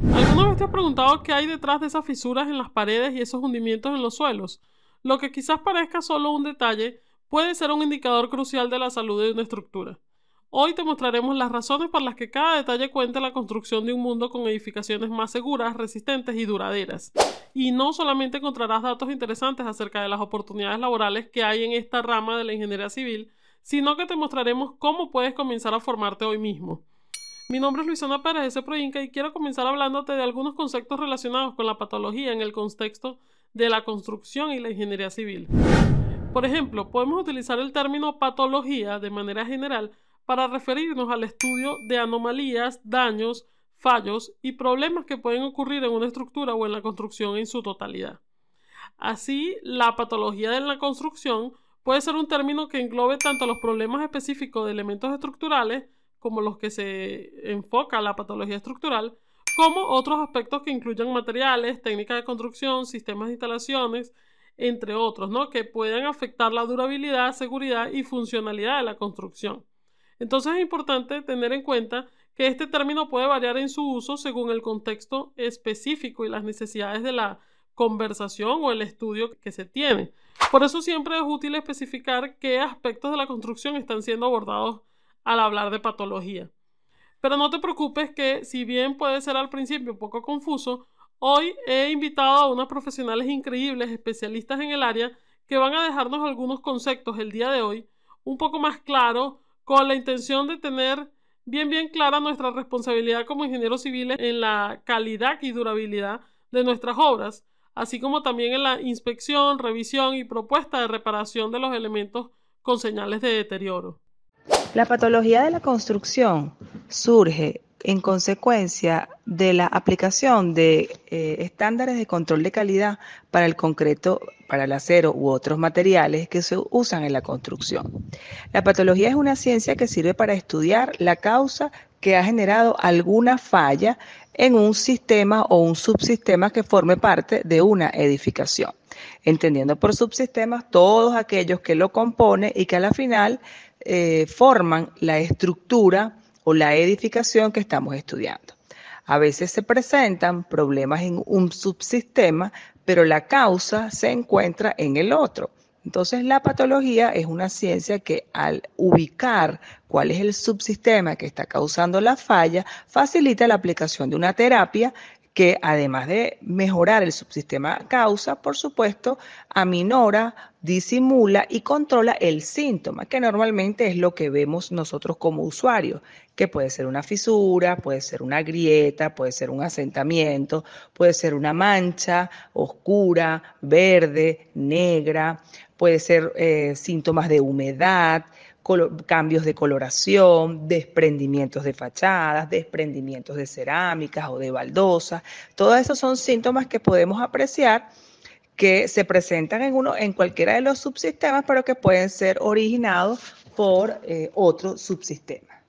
¿Alguna vez te has preguntado qué hay detrás de esas fisuras en las paredes y esos hundimientos en los suelos? Lo que quizás parezca solo un detalle puede ser un indicador crucial de la salud de una estructura. Hoy te mostraremos las razones por las que cada detalle cuenta la construcción de un mundo con edificaciones más seguras, resistentes y duraderas. Y no solamente encontrarás datos interesantes acerca de las oportunidades laborales que hay en esta rama de la ingeniería civil, sino que te mostraremos cómo puedes comenzar a formarte hoy mismo. Mi nombre es Luisana Pérez de Ceproinca y quiero comenzar hablándote de algunos conceptos relacionados con la patología en el contexto de la construcción y la ingeniería civil. Por ejemplo, podemos utilizar el término patología de manera general para referirnos al estudio de anomalías, daños, fallos y problemas que pueden ocurrir en una estructura o en la construcción en su totalidad. Así, la patología de la construcción puede ser un término que englobe tanto los problemas específicos de elementos estructurales como los que se enfoca la patología estructural, como otros aspectos que incluyan materiales, técnicas de construcción, sistemas de instalaciones, entre otros, ¿no? que puedan afectar la durabilidad, seguridad y funcionalidad de la construcción. Entonces es importante tener en cuenta que este término puede variar en su uso según el contexto específico y las necesidades de la conversación o el estudio que se tiene. Por eso siempre es útil especificar qué aspectos de la construcción están siendo abordados al hablar de patología. Pero no te preocupes que si bien puede ser al principio un poco confuso, hoy he invitado a unas profesionales increíbles, especialistas en el área, que van a dejarnos algunos conceptos el día de hoy un poco más claros, con la intención de tener bien bien clara nuestra responsabilidad como ingenieros civiles en la calidad y durabilidad de nuestras obras, así como también en la inspección, revisión y propuesta de reparación de los elementos con señales de deterioro. La patología de la construcción surge en consecuencia de la aplicación de eh, estándares de control de calidad para el concreto, para el acero u otros materiales que se usan en la construcción. La patología es una ciencia que sirve para estudiar la causa que ha generado alguna falla en un sistema o un subsistema que forme parte de una edificación. Entendiendo por subsistemas todos aquellos que lo componen y que a la final eh, forman la estructura o la edificación que estamos estudiando. A veces se presentan problemas en un subsistema, pero la causa se encuentra en el otro. Entonces, la patología es una ciencia que al ubicar cuál es el subsistema que está causando la falla, facilita la aplicación de una terapia que además de mejorar el subsistema causa, por supuesto, aminora, disimula y controla el síntoma, que normalmente es lo que vemos nosotros como usuarios, que puede ser una fisura, puede ser una grieta, puede ser un asentamiento, puede ser una mancha oscura, verde, negra, puede ser eh, síntomas de humedad, cambios de coloración, desprendimientos de fachadas, desprendimientos de cerámicas o de baldosas. Todos esos son síntomas que podemos apreciar que se presentan en, uno, en cualquiera de los subsistemas, pero que pueden ser originados por eh, otro subsistema.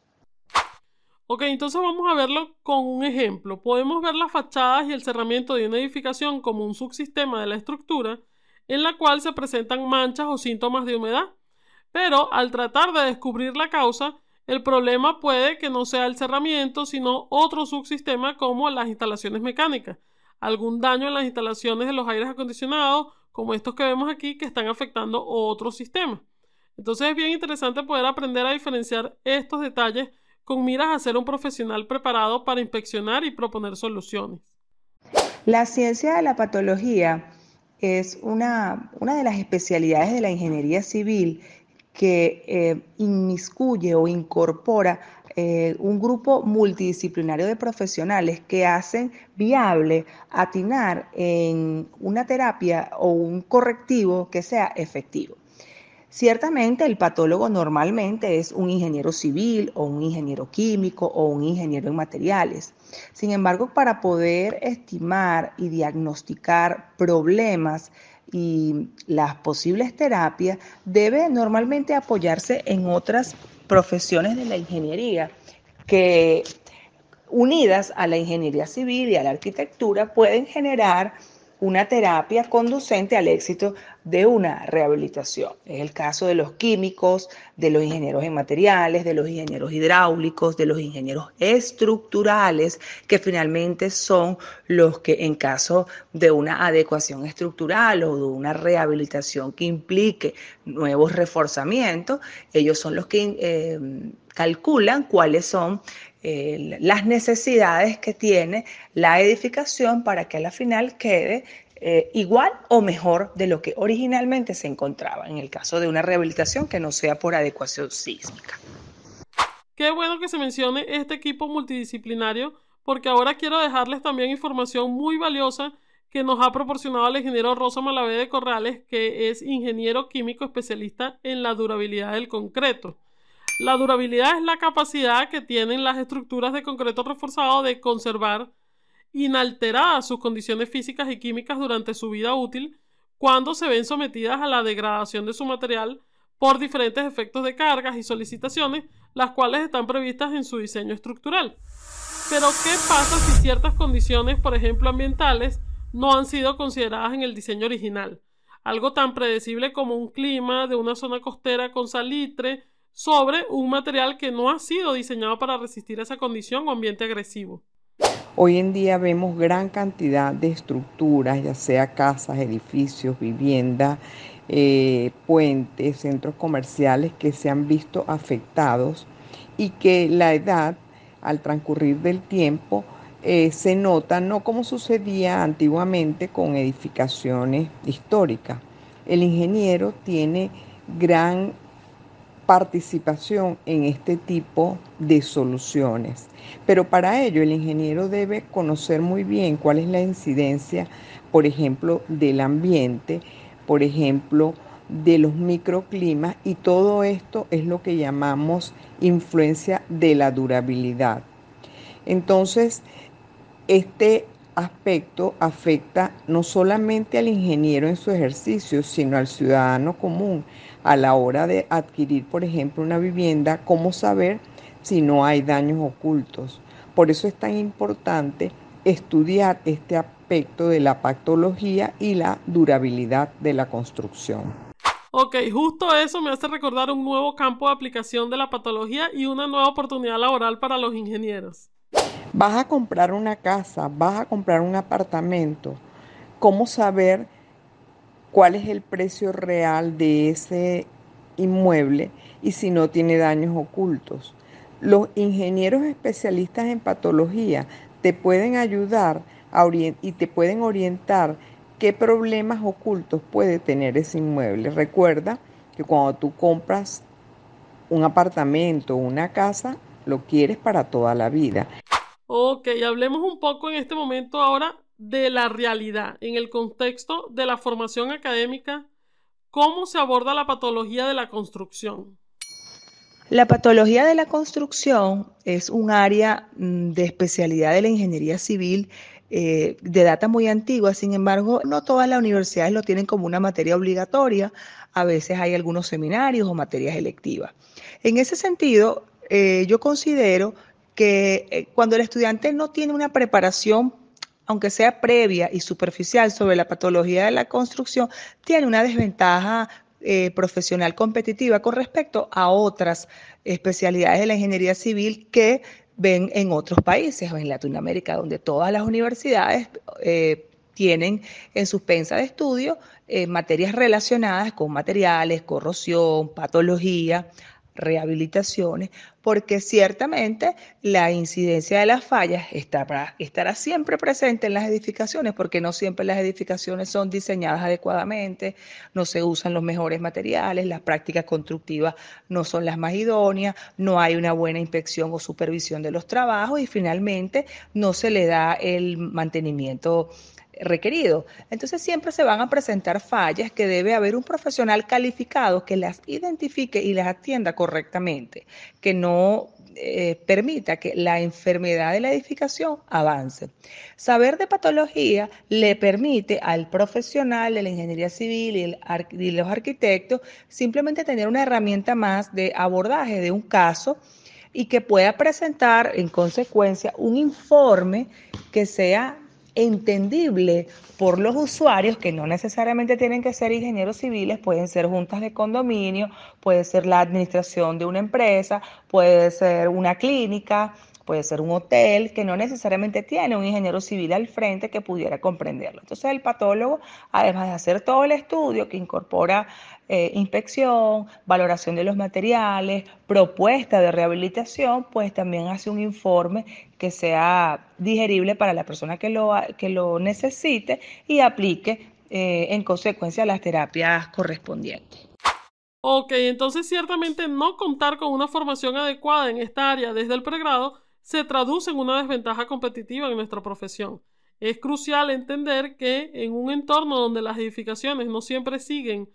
Ok, entonces vamos a verlo con un ejemplo. Podemos ver las fachadas y el cerramiento de una edificación como un subsistema de la estructura en la cual se presentan manchas o síntomas de humedad, pero al tratar de descubrir la causa, el problema puede que no sea el cerramiento, sino otro subsistema como las instalaciones mecánicas, algún daño en las instalaciones de los aires acondicionados, como estos que vemos aquí, que están afectando otros sistema. Entonces es bien interesante poder aprender a diferenciar estos detalles con miras a ser un profesional preparado para inspeccionar y proponer soluciones. La ciencia de la patología es una, una de las especialidades de la ingeniería civil que eh, inmiscuye o incorpora eh, un grupo multidisciplinario de profesionales que hacen viable atinar en una terapia o un correctivo que sea efectivo. Ciertamente el patólogo normalmente es un ingeniero civil o un ingeniero químico o un ingeniero en materiales. Sin embargo, para poder estimar y diagnosticar problemas y las posibles terapias debe normalmente apoyarse en otras profesiones de la ingeniería que unidas a la ingeniería civil y a la arquitectura pueden generar una terapia conducente al éxito de una rehabilitación. Es el caso de los químicos, de los ingenieros en materiales, de los ingenieros hidráulicos, de los ingenieros estructurales, que finalmente son los que en caso de una adecuación estructural o de una rehabilitación que implique nuevos reforzamientos, ellos son los que eh, calculan cuáles son eh, las necesidades que tiene la edificación para que a la final quede eh, igual o mejor de lo que originalmente se encontraba en el caso de una rehabilitación que no sea por adecuación sísmica. Qué bueno que se mencione este equipo multidisciplinario porque ahora quiero dejarles también información muy valiosa que nos ha proporcionado el ingeniero Rosa Malavé de Corrales, que es ingeniero químico especialista en la durabilidad del concreto. La durabilidad es la capacidad que tienen las estructuras de concreto reforzado de conservar inalteradas sus condiciones físicas y químicas durante su vida útil cuando se ven sometidas a la degradación de su material por diferentes efectos de cargas y solicitaciones, las cuales están previstas en su diseño estructural. Pero ¿qué pasa si ciertas condiciones, por ejemplo ambientales, no han sido consideradas en el diseño original? Algo tan predecible como un clima de una zona costera con salitre sobre un material que no ha sido diseñado para resistir esa condición o ambiente agresivo. Hoy en día vemos gran cantidad de estructuras, ya sea casas, edificios, viviendas, eh, puentes, centros comerciales que se han visto afectados y que la edad, al transcurrir del tiempo, eh, se nota no como sucedía antiguamente con edificaciones históricas. El ingeniero tiene gran participación en este tipo de soluciones. Pero para ello el ingeniero debe conocer muy bien cuál es la incidencia, por ejemplo, del ambiente, por ejemplo, de los microclimas y todo esto es lo que llamamos influencia de la durabilidad. Entonces, este aspecto afecta no solamente al ingeniero en su ejercicio, sino al ciudadano común, a la hora de adquirir, por ejemplo, una vivienda, cómo saber si no hay daños ocultos. Por eso es tan importante estudiar este aspecto de la patología y la durabilidad de la construcción. Ok, justo eso me hace recordar un nuevo campo de aplicación de la patología y una nueva oportunidad laboral para los ingenieros. Vas a comprar una casa, vas a comprar un apartamento. ¿Cómo saber cuál es el precio real de ese inmueble y si no tiene daños ocultos. Los ingenieros especialistas en patología te pueden ayudar y te pueden orientar qué problemas ocultos puede tener ese inmueble. Recuerda que cuando tú compras un apartamento o una casa, lo quieres para toda la vida. Ok, hablemos un poco en este momento ahora de la realidad, en el contexto de la formación académica, cómo se aborda la patología de la construcción. La patología de la construcción es un área mm, de especialidad de la ingeniería civil eh, de data muy antigua, sin embargo, no todas las universidades lo tienen como una materia obligatoria, a veces hay algunos seminarios o materias electivas. En ese sentido, eh, yo considero que eh, cuando el estudiante no tiene una preparación aunque sea previa y superficial sobre la patología de la construcción, tiene una desventaja eh, profesional competitiva con respecto a otras especialidades de la ingeniería civil que ven en otros países o en Latinoamérica, donde todas las universidades eh, tienen en suspensa de estudio eh, materias relacionadas con materiales, corrosión, patología, rehabilitaciones, porque ciertamente la incidencia de las fallas estará, estará siempre presente en las edificaciones, porque no siempre las edificaciones son diseñadas adecuadamente, no se usan los mejores materiales, las prácticas constructivas no son las más idóneas, no hay una buena inspección o supervisión de los trabajos y finalmente no se le da el mantenimiento requerido. Entonces siempre se van a presentar fallas que debe haber un profesional calificado que las identifique y las atienda correctamente, que no eh, permita que la enfermedad de la edificación avance. Saber de patología le permite al profesional de la ingeniería civil y, y los arquitectos simplemente tener una herramienta más de abordaje de un caso y que pueda presentar en consecuencia un informe que sea entendible por los usuarios, que no necesariamente tienen que ser ingenieros civiles, pueden ser juntas de condominio, puede ser la administración de una empresa, puede ser una clínica, puede ser un hotel que no necesariamente tiene un ingeniero civil al frente que pudiera comprenderlo. Entonces el patólogo, además de hacer todo el estudio que incorpora eh, inspección, valoración de los materiales, propuesta de rehabilitación, pues también hace un informe que sea digerible para la persona que lo, que lo necesite y aplique eh, en consecuencia las terapias correspondientes. Ok, entonces ciertamente no contar con una formación adecuada en esta área desde el pregrado se traduce en una desventaja competitiva en nuestra profesión. Es crucial entender que en un entorno donde las edificaciones no siempre siguen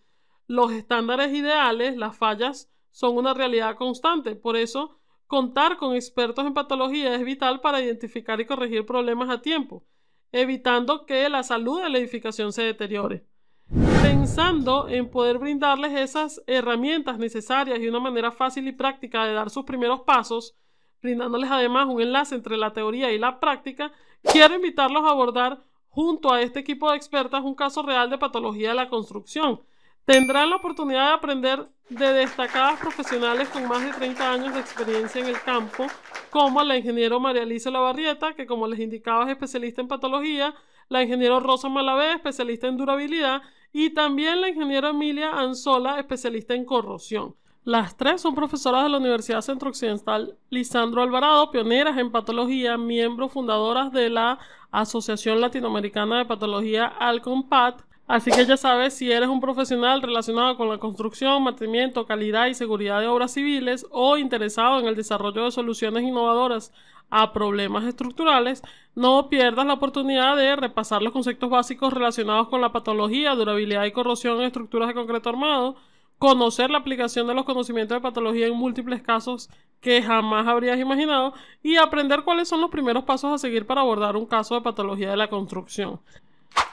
los estándares ideales, las fallas, son una realidad constante. Por eso, contar con expertos en patología es vital para identificar y corregir problemas a tiempo, evitando que la salud de la edificación se deteriore. Pensando en poder brindarles esas herramientas necesarias y una manera fácil y práctica de dar sus primeros pasos, brindándoles además un enlace entre la teoría y la práctica, quiero invitarlos a abordar junto a este equipo de expertas un caso real de patología de la construcción, Tendrán la oportunidad de aprender de destacadas profesionales con más de 30 años de experiencia en el campo, como la ingeniero María Elisa Lavarrieta, que como les indicaba es especialista en patología, la ingeniero Rosa Malavé, especialista en durabilidad, y también la ingeniera Emilia Anzola, especialista en corrosión. Las tres son profesoras de la Universidad Centro Occidental, Lisandro Alvarado, pioneras en patología, miembros fundadoras de la Asociación Latinoamericana de Patología Alcompat, Así que ya sabes, si eres un profesional relacionado con la construcción, mantenimiento, calidad y seguridad de obras civiles o interesado en el desarrollo de soluciones innovadoras a problemas estructurales, no pierdas la oportunidad de repasar los conceptos básicos relacionados con la patología, durabilidad y corrosión en estructuras de concreto armado, conocer la aplicación de los conocimientos de patología en múltiples casos que jamás habrías imaginado y aprender cuáles son los primeros pasos a seguir para abordar un caso de patología de la construcción.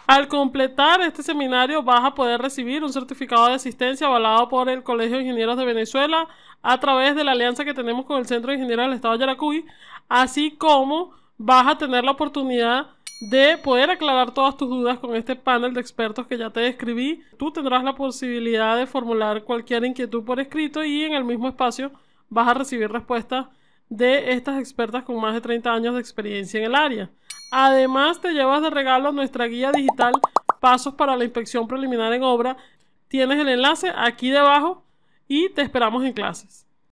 Al completar este seminario vas a poder recibir un certificado de asistencia avalado por el Colegio de Ingenieros de Venezuela a través de la alianza que tenemos con el Centro de Ingenieros del Estado de Yaracuy, así como vas a tener la oportunidad de poder aclarar todas tus dudas con este panel de expertos que ya te describí. Tú tendrás la posibilidad de formular cualquier inquietud por escrito y en el mismo espacio vas a recibir respuestas de estas expertas con más de 30 años de experiencia en el área. Además, te llevas de regalo nuestra guía digital Pasos para la inspección preliminar en obra. Tienes el enlace aquí debajo y te esperamos en clases.